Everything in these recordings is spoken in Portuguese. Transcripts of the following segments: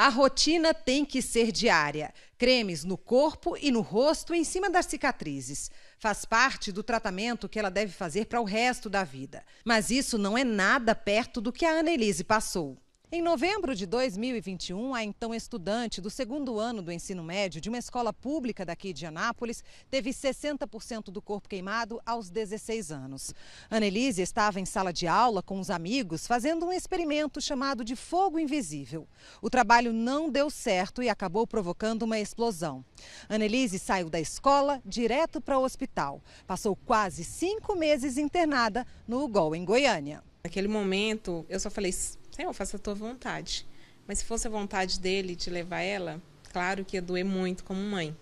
A rotina tem que ser diária. Cremes no corpo e no rosto em cima das cicatrizes. Faz parte do tratamento que ela deve fazer para o resto da vida. Mas isso não é nada perto do que a Annelise passou. Em novembro de 2021, a então estudante do segundo ano do ensino médio de uma escola pública daqui de Anápolis teve 60% do corpo queimado aos 16 anos. Annelise estava em sala de aula com os amigos fazendo um experimento chamado de fogo invisível. O trabalho não deu certo e acabou provocando uma explosão. Annelise saiu da escola direto para o hospital. Passou quase cinco meses internada no UGOL, em Goiânia. Naquele momento, eu só falei: Senhor, faça a tua vontade. Mas se fosse a vontade dele de levar ela, claro que ia doer muito como mãe.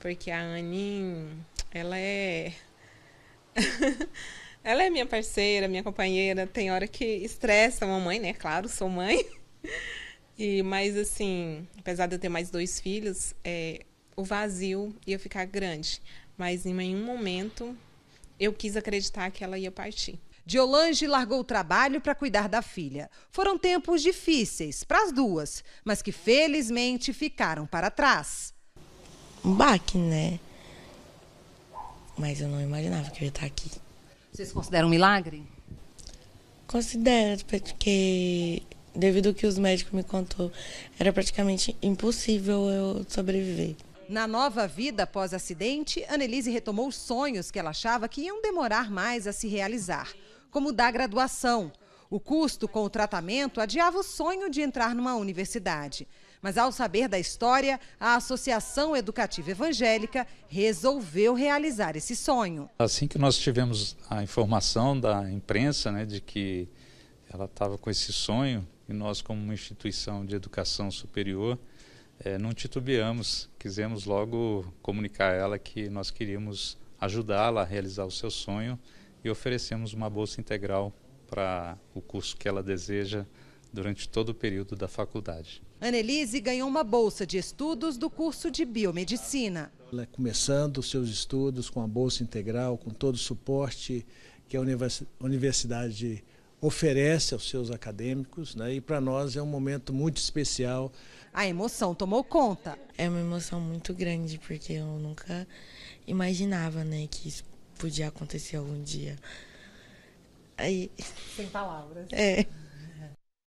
Porque a Anin, ela é. ela é minha parceira, minha companheira. Tem hora que estressa a mamãe, né? Claro, sou mãe. e Mas, assim, apesar de eu ter mais dois filhos, é, o vazio ia ficar grande. Mas em nenhum momento eu quis acreditar que ela ia partir. Diolange largou o trabalho para cuidar da filha. Foram tempos difíceis para as duas, mas que felizmente ficaram para trás. Um baque, né? Mas eu não imaginava que eu ia estar tá aqui. Vocês consideram um milagre? Considero, porque devido ao que os médicos me contou, era praticamente impossível eu sobreviver. Na nova vida após acidente, Annelise retomou os sonhos que ela achava que iam demorar mais a se realizar como o da graduação. O custo com o tratamento adiava o sonho de entrar numa universidade. Mas ao saber da história, a Associação Educativa Evangélica resolveu realizar esse sonho. Assim que nós tivemos a informação da imprensa né, de que ela estava com esse sonho, e nós, como uma instituição de educação superior, é, não titubeamos, quisemos logo comunicar a ela que nós queríamos ajudá-la a realizar o seu sonho e oferecemos uma bolsa integral para o curso que ela deseja durante todo o período da faculdade. Annelise ganhou uma bolsa de estudos do curso de biomedicina. Ela é começando os seus estudos com a bolsa integral, com todo o suporte que a universidade oferece aos seus acadêmicos, né? E para nós é um momento muito especial. A emoção tomou conta. É uma emoção muito grande porque eu nunca imaginava, né, que isso podia acontecer algum dia. Aí. Sem palavras. É.